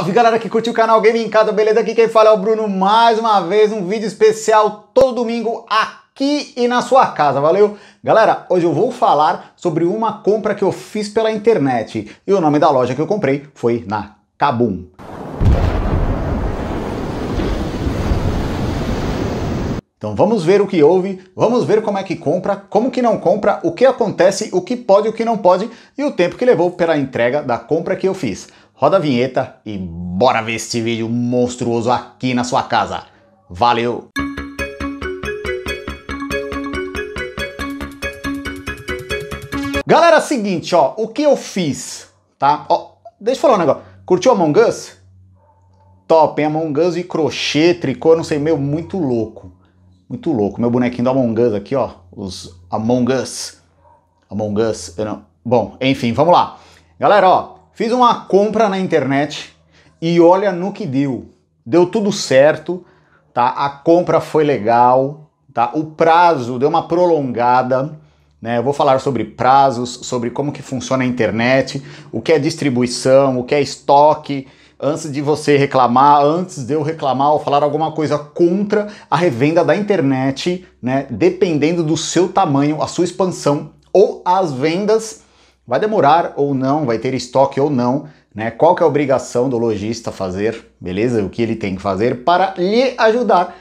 Salve galera que curtiu o canal Game em Casa, beleza? Aqui quem fala é o Bruno, mais uma vez um vídeo especial todo domingo aqui e na sua casa, valeu? Galera, hoje eu vou falar sobre uma compra que eu fiz pela internet e o nome da loja que eu comprei foi na Kabum. Então vamos ver o que houve, vamos ver como é que compra, como que não compra, o que acontece, o que pode, o que não pode e o tempo que levou pela entrega da compra que eu fiz roda a vinheta e bora ver esse vídeo monstruoso aqui na sua casa. Valeu! Galera, é seguinte, ó, o que eu fiz, tá? Ó, deixa eu falar um negócio. Curtiu Among Us? Top, hein? Among Us e crochê, tricô, não sei, meu, muito louco. Muito louco. Meu bonequinho do Among Us aqui, ó. Os Among Us. Among Us, eu não... Bom, enfim, vamos lá. Galera, ó, Fiz uma compra na internet e olha no que deu. Deu tudo certo, tá? A compra foi legal, tá? O prazo deu uma prolongada, né? Eu vou falar sobre prazos, sobre como que funciona a internet, o que é distribuição, o que é estoque, antes de você reclamar, antes de eu reclamar ou falar alguma coisa contra a revenda da internet, né? Dependendo do seu tamanho, a sua expansão ou as vendas Vai demorar ou não, vai ter estoque ou não, né? Qual que é a obrigação do lojista fazer, beleza? O que ele tem que fazer para lhe ajudar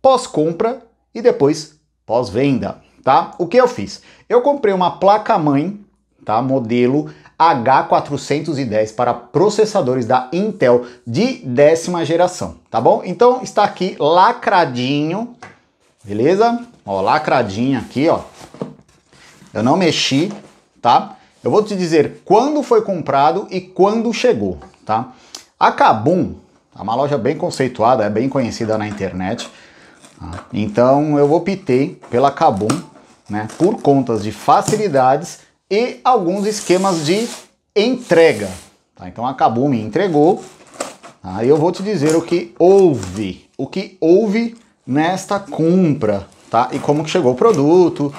pós-compra e depois pós-venda, tá? O que eu fiz? Eu comprei uma placa-mãe, tá? Modelo H410 para processadores da Intel de décima geração, tá bom? Então está aqui lacradinho, beleza? Ó, lacradinho aqui, ó. Eu não mexi, tá? Eu vou te dizer quando foi comprado e quando chegou, tá? A Kabum é uma loja bem conceituada, é bem conhecida na internet. Tá? Então eu optei pela Kabum, né? Por contas de facilidades e alguns esquemas de entrega. Tá? Então a Kabum me entregou. Aí tá? eu vou te dizer o que houve, o que houve nesta compra, tá? E como que chegou o produto,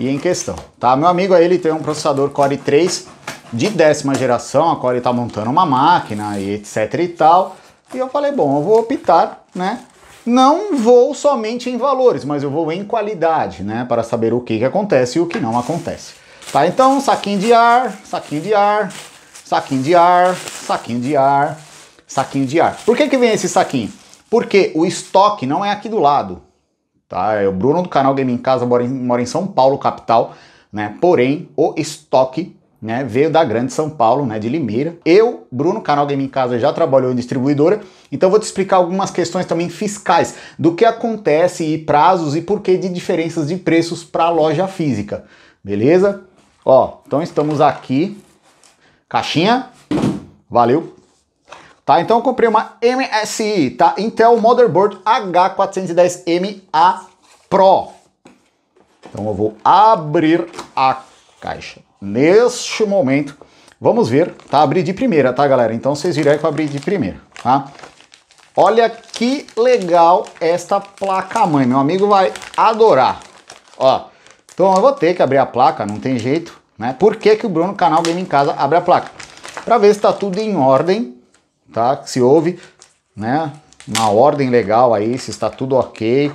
e em questão, tá? Meu amigo aí, ele tem um processador Core 3 de décima geração, a Core tá montando uma máquina e etc e tal, e eu falei, bom, eu vou optar, né? Não vou somente em valores, mas eu vou em qualidade, né? Para saber o que, que acontece e o que não acontece. Tá, então, saquinho de ar, saquinho de ar, saquinho de ar, saquinho de ar, saquinho de ar. Por que, que vem esse saquinho? Porque o estoque não é aqui do lado, Tá? É o Bruno do canal Game em Casa mora em, mora em São Paulo, capital, né? Porém, o estoque né, veio da Grande São Paulo, né, de Limeira. Eu, Bruno, canal Game em Casa, já trabalhou em distribuidora, então vou te explicar algumas questões também fiscais do que acontece e prazos e porquê de diferenças de preços para a loja física, beleza? Ó, então estamos aqui. Caixinha, valeu! tá? Então eu comprei uma MSI, tá? Intel Motherboard H410MA Pro. Então eu vou abrir a caixa. Neste momento, vamos ver, tá? Abrir de primeira, tá, galera? Então vocês viram aí que eu abri de primeira, tá? Olha que legal esta placa-mãe. Meu amigo vai adorar. Ó, então eu vou ter que abrir a placa, não tem jeito, né? Por que, que o Bruno Canal Game em Casa abre a placa? Para ver se está tudo em ordem, tá? Se houve, né? Uma ordem legal aí, se está tudo ok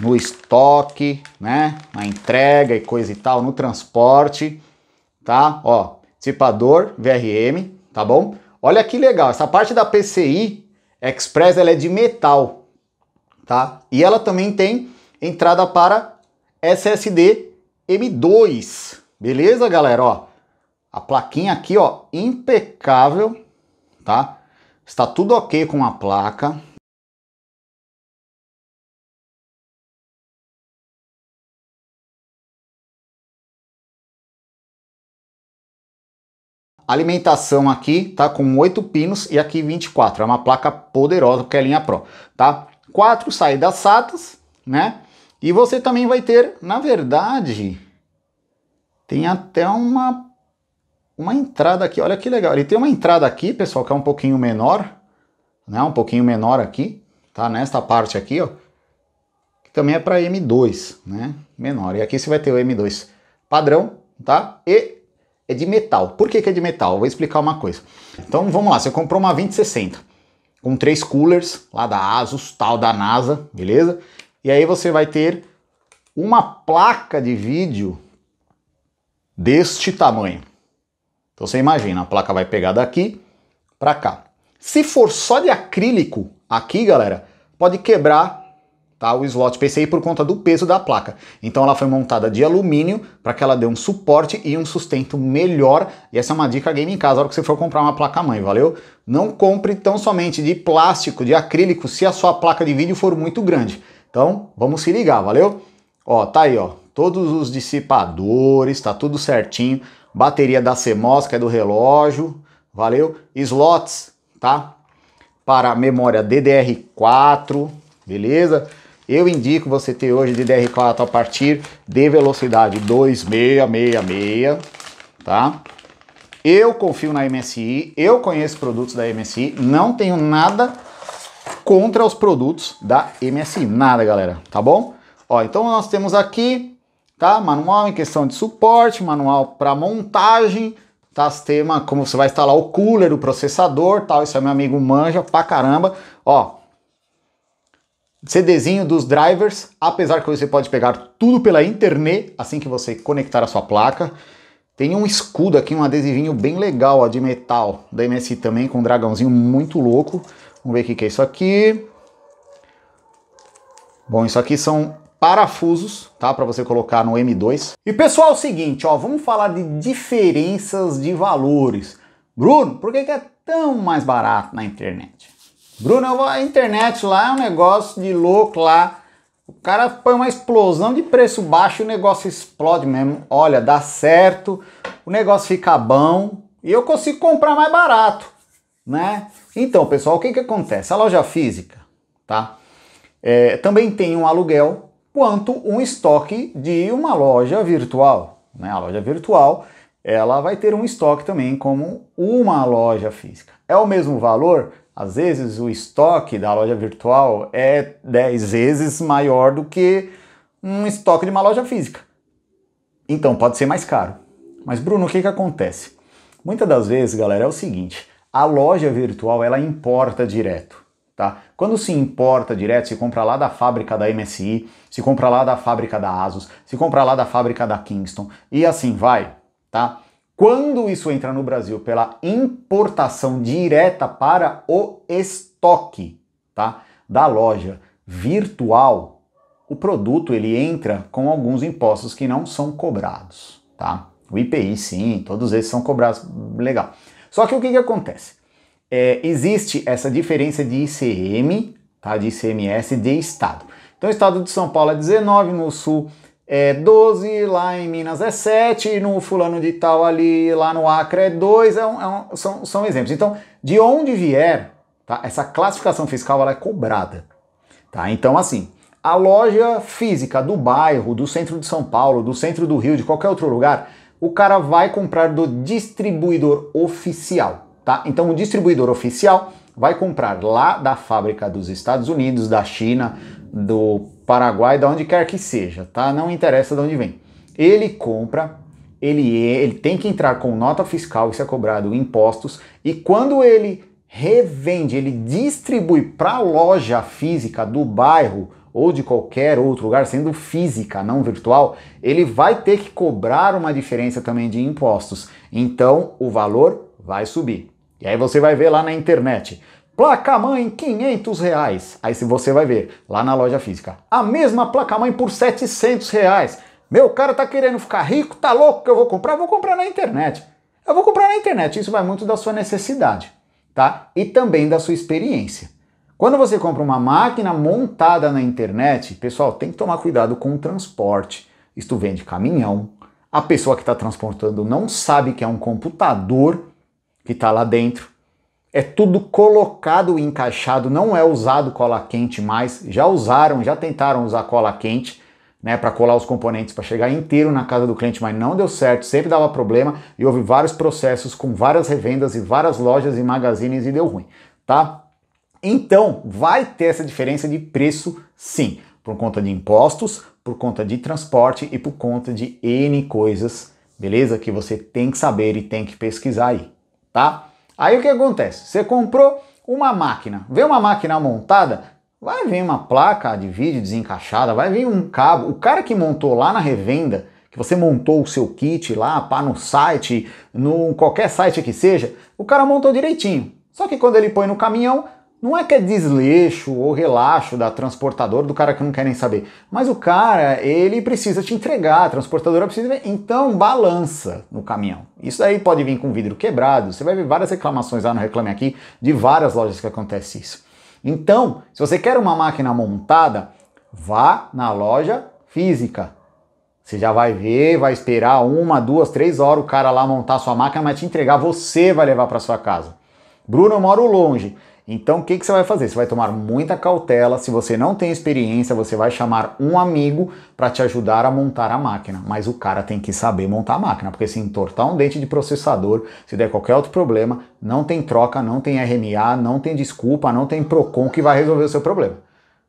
no estoque, né? Na entrega e coisa e tal, no transporte, tá? Ó, dissipador VRM, tá bom? Olha que legal, essa parte da PCI Express ela é de metal, tá? E ela também tem entrada para SSD M2, beleza, galera? Ó, a plaquinha aqui, ó, impecável, tá? Está tudo ok com a placa. alimentação aqui tá com 8 pinos e aqui 24. É uma placa poderosa porque é linha Pro, tá? Quatro saídas SATAs, né? E você também vai ter, na verdade, tem até uma uma entrada aqui. Olha que legal. Ele tem uma entrada aqui, pessoal, que é um pouquinho menor, né? Um pouquinho menor aqui, tá? Nesta parte aqui, ó. Que também é para M2, né? Menor. E aqui você vai ter o M2 padrão, tá? E é de metal. Por que, que é de metal? Eu vou explicar uma coisa. Então vamos lá, você comprou uma 2060 com três coolers lá da Asus, tal da NASA, beleza? E aí você vai ter uma placa de vídeo deste tamanho. Então você imagina, a placa vai pegar daqui para cá. Se for só de acrílico aqui, galera, pode quebrar tá, o slot PCI por conta do peso da placa. Então ela foi montada de alumínio para que ela dê um suporte e um sustento melhor. E essa é uma dica game em casa, na hora que você for comprar uma placa-mãe, valeu? Não compre tão somente de plástico, de acrílico, se a sua placa de vídeo for muito grande. Então, vamos se ligar, valeu? Ó, tá aí, ó, todos os dissipadores, tá tudo certinho bateria da CMOS, que é do relógio, valeu? Slots, tá? Para memória DDR4, beleza? Eu indico você ter hoje DDR4 a partir de velocidade 2666, tá? Eu confio na MSI, eu conheço produtos da MSI, não tenho nada contra os produtos da MSI, nada, galera, tá bom? Ó, então nós temos aqui tá? Manual em questão de suporte, manual para montagem, tá? Sistema, como você vai instalar o cooler, o processador, tal. Isso é meu amigo manja pra caramba. Ó, CDzinho dos drivers, apesar que você pode pegar tudo pela internet assim que você conectar a sua placa. Tem um escudo aqui, um adesivinho bem legal, ó, de metal, da MSI também, com um dragãozinho muito louco. Vamos ver o que, que é isso aqui. Bom, isso aqui são parafusos, tá? Para você colocar no M2. E pessoal, é o seguinte, ó, vamos falar de diferenças de valores. Bruno, por que, que é tão mais barato na internet? Bruno, a internet lá é um negócio de louco lá. O cara põe uma explosão de preço baixo e o negócio explode mesmo. Olha, dá certo, o negócio fica bom e eu consigo comprar mais barato, né? Então, pessoal, o que que acontece? A loja física, tá? É, também tem um aluguel, quanto um estoque de uma loja virtual. Né? A loja virtual ela vai ter um estoque também como uma loja física. É o mesmo valor? Às vezes o estoque da loja virtual é 10 vezes maior do que um estoque de uma loja física. Então pode ser mais caro. Mas Bruno, o que, que acontece? Muitas das vezes, galera, é o seguinte, a loja virtual ela importa direto. Tá? Quando se importa direto, se compra lá da fábrica da MSI, se compra lá da fábrica da Asus, se compra lá da fábrica da Kingston e assim vai, tá? Quando isso entra no Brasil pela importação direta para o estoque, tá? Da loja virtual, o produto ele entra com alguns impostos que não são cobrados, tá? O IPI sim, todos esses são cobrados, legal. Só que o que, que acontece? é, existe essa diferença de ICM, tá, de ICMS, de estado. Então, o estado de São Paulo é 19, no sul é 12, lá em Minas é 7, no fulano de tal ali, lá no Acre é 2, é um, é um, são, são exemplos. Então, de onde vier, tá, essa classificação fiscal ela é cobrada. Tá? Então, assim, a loja física do bairro, do centro de São Paulo, do centro do Rio, de qualquer outro lugar, o cara vai comprar do distribuidor oficial tá? Então o distribuidor oficial vai comprar lá da fábrica dos Estados Unidos, da China, do Paraguai, da onde quer que seja, tá? Não interessa de onde vem. Ele compra, ele, é, ele tem que entrar com nota fiscal, isso é cobrado impostos, e quando ele revende, ele distribui para a loja física do bairro ou de qualquer outro lugar, sendo física, não virtual, ele vai ter que cobrar uma diferença também de impostos. Então, o valor vai subir. E aí você vai ver lá na internet. Placa-mãe, 500 reais. Aí você vai ver lá na loja física. A mesma placa-mãe por 700 reais. Meu cara tá querendo ficar rico, tá louco que eu vou comprar? Eu vou comprar na internet. Eu vou comprar na internet, isso vai muito da sua necessidade, tá? E também da sua experiência. Quando você compra uma máquina montada na internet, pessoal, tem que tomar cuidado com o transporte. Isto vem de caminhão. A pessoa que está transportando não sabe que é um computador que está lá dentro. É tudo colocado e encaixado, não é usado cola quente mais. Já usaram, já tentaram usar cola quente, né, para colar os componentes para chegar inteiro na casa do cliente, mas não deu certo, sempre dava problema e houve vários processos com várias revendas e várias lojas e magazines e deu ruim, tá? Então, vai ter essa diferença de preço, sim, por conta de impostos, por conta de transporte e por conta de N coisas, beleza? Que você tem que saber e tem que pesquisar aí tá? Aí o que acontece? Você comprou uma máquina, vê uma máquina montada, vai vir uma placa de vídeo desencaixada, vai vir um cabo. O cara que montou lá na revenda, que você montou o seu kit lá, pá, no site, no qualquer site que seja, o cara montou direitinho. Só que quando ele põe no caminhão, não é que é desleixo ou relaxo da transportadora, do cara que não quer nem saber. Mas o cara, ele precisa te entregar, a transportadora precisa. Então, balança no caminhão. Isso aí pode vir com vidro quebrado. Você vai ver várias reclamações lá no Reclame Aqui de várias lojas que acontece isso. Então, se você quer uma máquina montada, vá na loja física. Você já vai ver, vai esperar uma, duas, três horas o cara lá montar sua máquina, mas te entregar, você vai levar para sua casa. Bruno, eu moro longe. Então, o que, que você vai fazer? Você vai tomar muita cautela. Se você não tem experiência, você vai chamar um amigo para te ajudar a montar a máquina. Mas o cara tem que saber montar a máquina, porque se entortar um dente de processador, se der qualquer outro problema, não tem troca, não tem RMA, não tem desculpa, não tem Procon que vai resolver o seu problema.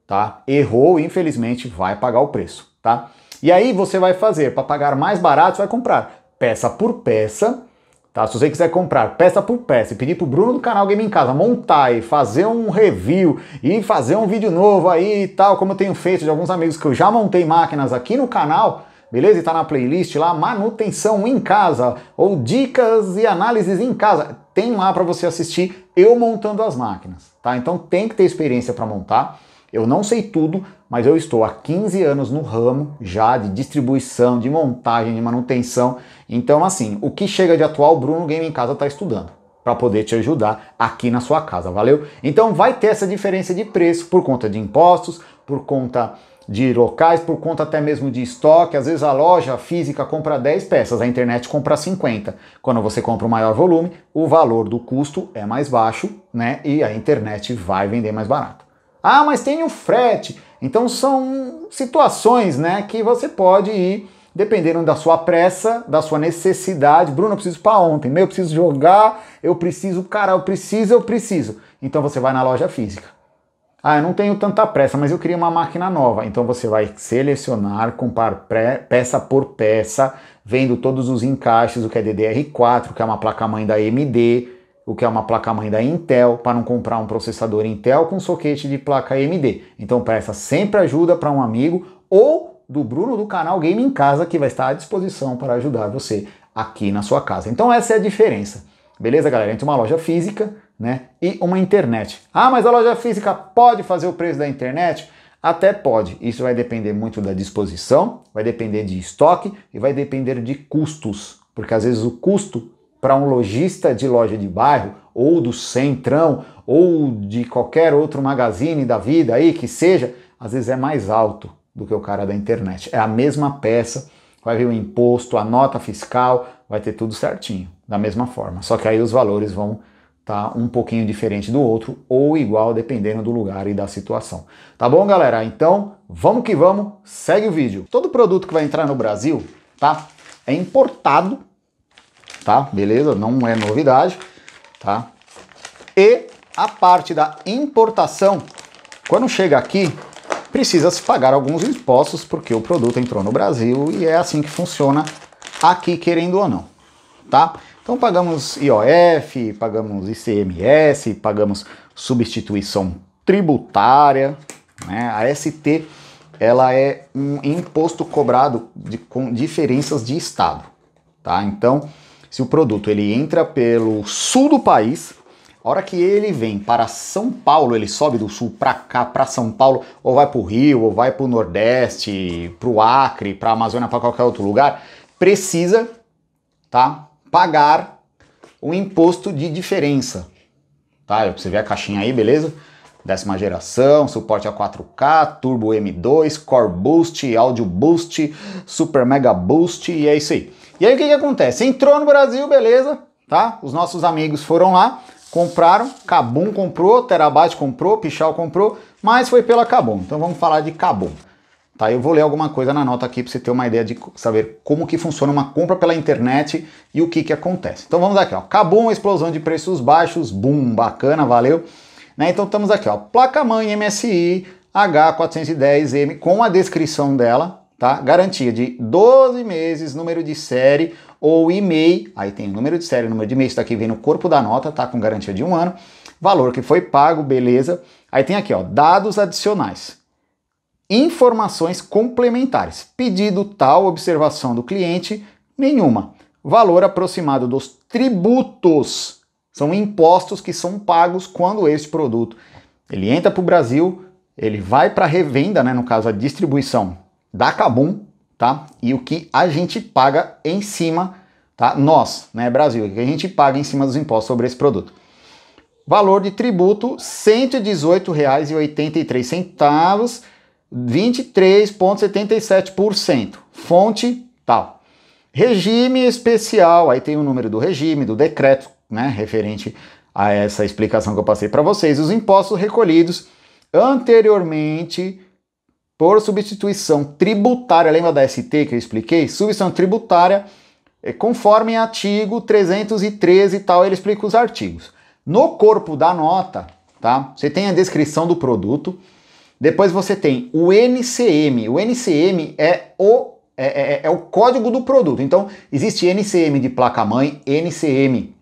Tá? Errou, infelizmente, vai pagar o preço. Tá? E aí você vai fazer para pagar mais barato, você vai comprar peça por peça Tá? Se você quiser comprar peça por peça e pedir pro Bruno do canal Game em Casa montar e fazer um review e fazer um vídeo novo aí e tal, como eu tenho feito de alguns amigos que eu já montei máquinas aqui no canal, beleza? E tá na playlist lá, manutenção em casa, ou dicas e análises em casa. Tem lá para você assistir eu montando as máquinas, tá? Então tem que ter experiência para montar. Eu não sei tudo, mas eu estou há 15 anos no ramo já de distribuição, de montagem, de manutenção. Então, assim, o que chega de atual, Bruno Game em Casa está estudando para poder te ajudar aqui na sua casa, valeu? Então vai ter essa diferença de preço por conta de impostos, por conta de locais, por conta até mesmo de estoque. Às vezes a loja física compra 10 peças, a internet compra 50. Quando você compra um maior volume, o valor do custo é mais baixo, né? E a internet vai vender mais barato. Ah, mas tem o frete. Então são situações, né, que você pode ir dependendo da sua pressa, da sua necessidade. Bruno, eu preciso para ontem. Meu, eu preciso jogar. Eu preciso, cara, eu preciso, eu preciso. Então você vai na loja física. Ah, eu não tenho tanta pressa, mas eu queria uma máquina nova. Então você vai selecionar, comprar peça por peça, vendo todos os encaixes, o que é DDR4, o que é uma placa-mãe da AMD, o que é uma placa-mãe da Intel, para não comprar um processador Intel com soquete de placa AMD. Então peça sempre ajuda para um amigo ou do Bruno do canal Game em Casa, que vai estar à disposição para ajudar você aqui na sua casa. Então essa é a diferença. Beleza, galera? Entre uma loja física né, e uma internet. Ah, mas a loja física pode fazer o preço da internet? Até pode. Isso vai depender muito da disposição, vai depender de estoque e vai depender de custos. Porque às vezes o custo para um lojista de loja de bairro ou do centrão ou de qualquer outro magazine da vida aí que seja, às vezes é mais alto do que o cara da internet. É a mesma peça, vai ver o imposto, a nota fiscal, vai ter tudo certinho, da mesma forma. Só que aí os valores vão tá um pouquinho diferente do outro ou igual dependendo do lugar e da situação. Tá bom, galera? Então, vamos que vamos, segue o vídeo. Todo produto que vai entrar no Brasil, tá? É importado tá? Beleza? Não é novidade, tá? E a parte da importação, quando chega aqui, precisa se pagar alguns impostos porque o produto entrou no Brasil e é assim que funciona aqui, querendo ou não, tá? Então pagamos IOF, pagamos ICMS, pagamos substituição tributária, né? A ST ela é um imposto cobrado de, com diferenças de estado, tá? Então se o produto ele entra pelo sul do país, a hora que ele vem para São Paulo, ele sobe do sul para cá, para São Paulo, ou vai para o Rio, ou vai para o Nordeste, para o Acre, para a Amazônia, para qualquer outro lugar, precisa tá, pagar o um imposto de diferença. Tá? Você vê a caixinha aí, beleza? Décima geração, suporte a 4K, Turbo M2, Core Boost, Audio Boost, Super Mega Boost e é isso aí. E aí o que, que acontece? Entrou no Brasil, beleza, tá? Os nossos amigos foram lá, compraram, Cabum comprou, Terabyte comprou, Pichal comprou, mas foi pela Cabum. Então vamos falar de Cabum. Tá, eu vou ler alguma coisa na nota aqui para você ter uma ideia de saber como que funciona uma compra pela internet e o que que acontece. Então vamos aqui, ó. Cabum, explosão de preços baixos, boom, bacana, valeu. Né? Então estamos aqui, ó. Placa-mãe MSI H410M com a descrição dela, tá? Garantia de 12 meses, número de série ou e-mail. Aí tem o número de série, o número de e-mail, isso aqui vem no corpo da nota, tá? Com garantia de um ano. Valor que foi pago, beleza. Aí tem aqui, ó, dados adicionais. Informações complementares. Pedido tal, observação do cliente, nenhuma. Valor aproximado dos tributos. São impostos que são pagos quando este produto ele entra para o Brasil, ele vai para a revenda, né, no caso a distribuição da Cabum, tá? E o que a gente paga em cima, tá? Nós, né, Brasil, o que a gente paga em cima dos impostos sobre esse produto. Valor de tributo R$ 118,83, 23,77%. Fonte tal. Regime especial, aí tem o número do regime, do decreto, né, referente a essa explicação que eu passei para vocês, os impostos recolhidos anteriormente por substituição tributária, lembra da ST que eu expliquei? Substituição tributária, é, conforme artigo 313 e tal, ele explica os artigos. No corpo da nota, tá? Você tem a descrição do produto, depois você tem o NCM. O NCM é o, é, é, é, é o código do produto. Então, existe NCM de placa-mãe, NCM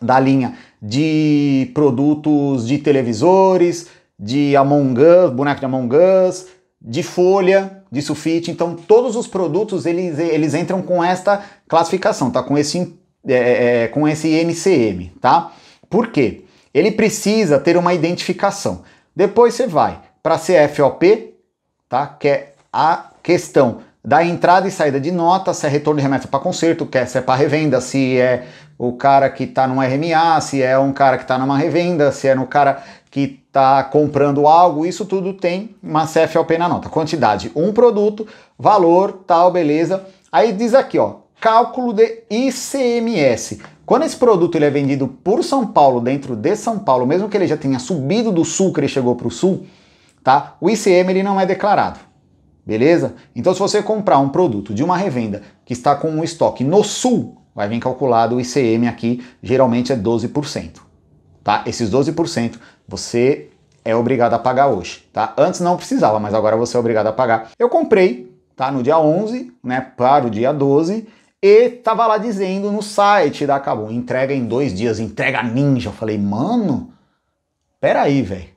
da linha de produtos de televisores, de Among Us, boneco de Among Us, de folha, de sulfite. Então, todos os produtos eles, eles entram com esta classificação, tá? Com esse, é, é, é com esse NCM, tá? Por quê? Ele precisa ter uma identificação. Depois você vai para CFOP, tá? Que é a questão da entrada e saída de nota, se é retorno de remessa para conserto, é, se é para revenda, se é o cara que está num RMA, se é um cara que está numa revenda, se é no cara que está comprando algo, isso tudo tem uma CFLP na nota. Quantidade, um produto, valor, tal, beleza. Aí diz aqui, ó, cálculo de ICMS. Quando esse produto ele é vendido por São Paulo, dentro de São Paulo, mesmo que ele já tenha subido do sul, que ele chegou para o sul, tá? O ICM ele não é declarado. Beleza? Então se você comprar um produto de uma revenda que está com um estoque no sul, vai vir calculado o ICM aqui, geralmente é 12%. Tá? Esses 12% você é obrigado a pagar hoje, tá? Antes não precisava, mas agora você é obrigado a pagar. Eu comprei, tá? No dia 11, né? Para o dia 12. E tava lá dizendo no site da Acabou, entrega em dois dias, entrega ninja. Eu falei, mano, peraí, velho.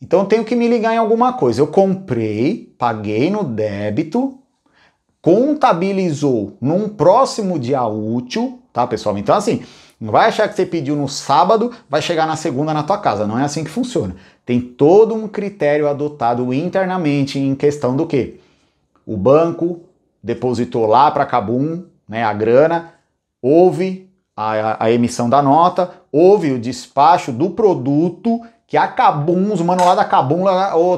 Então eu tenho que me ligar em alguma coisa. Eu comprei, paguei no débito, contabilizou num próximo dia útil, tá, pessoal? Então, assim, não vai achar que você pediu no sábado, vai chegar na segunda na tua casa. Não é assim que funciona. Tem todo um critério adotado internamente em questão do que? O banco depositou lá para Cabum né, a grana, houve a, a, emissão da nota, houve o despacho do produto que acabou os manos lá da Cabum,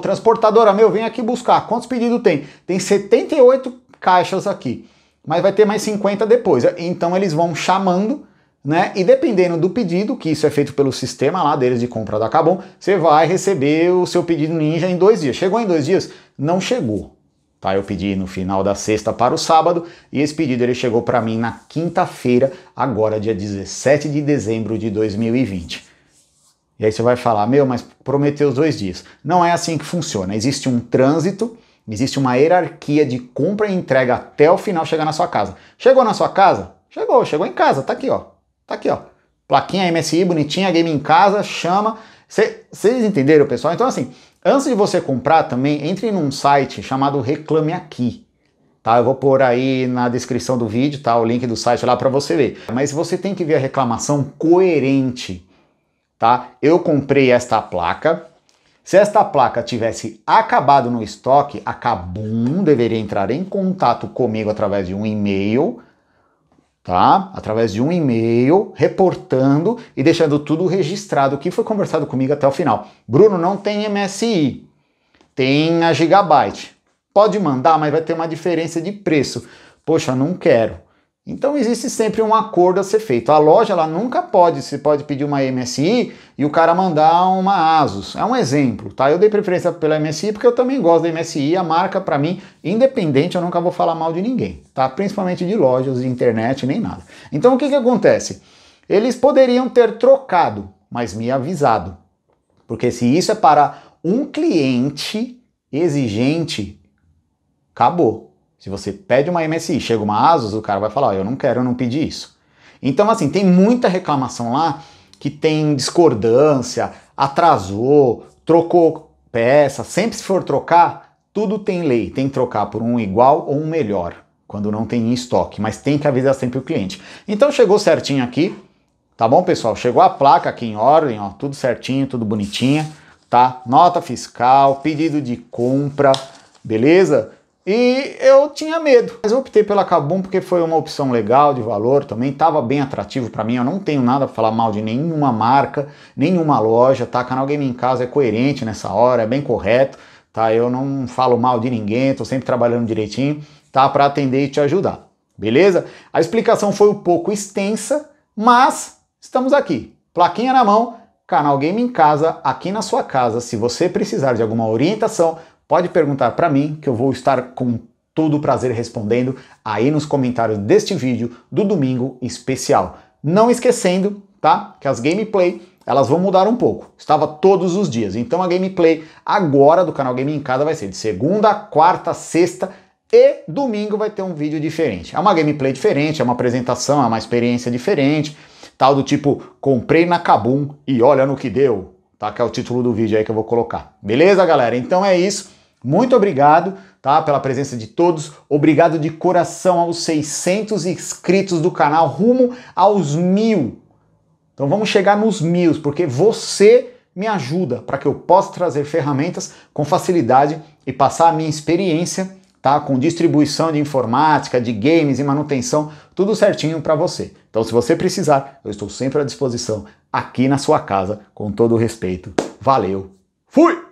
transportadora, meu, vem aqui buscar. Quantos pedidos tem? Tem 78 caixas aqui, mas vai ter mais 50 depois. Então eles vão chamando né? E dependendo do pedido, que isso é feito pelo sistema lá deles de compra da Cabum, você vai receber o seu pedido Ninja em dois dias. Chegou em dois dias? Não chegou. Tá, eu pedi no final da sexta para o sábado e esse pedido ele chegou para mim na quinta-feira, agora dia 17 de dezembro de 2020. E aí você vai falar, meu, mas prometeu os dois dias. Não é assim que funciona. Existe um trânsito, existe uma hierarquia de compra e entrega até o final chegar na sua casa. Chegou na sua casa? Chegou, chegou em casa, tá aqui, ó. Tá aqui, ó. Plaquinha MSI bonitinha, game em casa, chama. Vocês entenderam, pessoal? Então, assim, antes de você comprar também, entre num site chamado Reclame Aqui. Tá? Eu vou pôr aí na descrição do vídeo, tá? O link do site lá para você ver. Mas você tem que ver a reclamação coerente, tá? Eu comprei esta placa. Se esta placa tivesse acabado no estoque, a Kabum deveria entrar em contato comigo através de um e-mail tá? Através de um e-mail, reportando e deixando tudo registrado o que foi conversado comigo até o final. Bruno, não tem MSI, tem a Gigabyte. Pode mandar, mas vai ter uma diferença de preço. Poxa, não quero. Então existe sempre um acordo a ser feito. A loja ela nunca pode, se pode pedir uma MSI e o cara mandar uma ASUS. É um exemplo, tá? Eu dei preferência pela MSI porque eu também gosto da MSI, a marca para mim, independente, eu nunca vou falar mal de ninguém, tá? Principalmente de lojas, de internet, nem nada. Então o que que acontece? Eles poderiam ter trocado, mas me avisado. Porque se isso é para um cliente exigente, acabou se você pede uma MSI, chega uma Asus, o cara vai falar, oh, eu não quero, eu não pedi isso. Então, assim, tem muita reclamação lá que tem discordância, atrasou, trocou peça. Sempre se for trocar, tudo tem lei. Tem que trocar por um igual ou um melhor, quando não tem em estoque. Mas tem que avisar sempre o cliente. Então, chegou certinho aqui, tá bom, pessoal? Chegou a placa aqui em ordem, ó, tudo certinho, tudo bonitinho, tá? Nota fiscal, pedido de compra, beleza? E eu tinha medo, mas eu optei pela Kabum porque foi uma opção legal de valor também, estava bem atrativo para mim. Eu não tenho nada para falar mal de nenhuma marca, nenhuma loja, tá? Canal Game em Casa é coerente nessa hora, é bem correto, tá? Eu não falo mal de ninguém, tô sempre trabalhando direitinho, tá? Para atender e te ajudar, beleza? A explicação foi um pouco extensa, mas estamos aqui, plaquinha na mão, Canal Game em Casa, aqui na sua casa. Se você precisar de alguma orientação, Pode perguntar para mim que eu vou estar com todo o prazer respondendo aí nos comentários deste vídeo do domingo especial. Não esquecendo, tá, que as gameplay elas vão mudar um pouco. Estava todos os dias. Então a gameplay agora do canal Game em Casa vai ser de segunda, quarta, sexta e domingo vai ter um vídeo diferente. É uma gameplay diferente, é uma apresentação, é uma experiência diferente, tal do tipo comprei na Kabum e olha no que deu, tá? Que é o título do vídeo aí que eu vou colocar. Beleza, galera? Então é isso. Muito obrigado, tá, pela presença de todos. Obrigado de coração aos 600 inscritos do canal, rumo aos mil. Então vamos chegar nos mil, porque você me ajuda para que eu possa trazer ferramentas com facilidade e passar a minha experiência, tá, com distribuição de informática, de games e manutenção, tudo certinho para você. Então se você precisar, eu estou sempre à disposição aqui na sua casa, com todo o respeito. Valeu. Fui.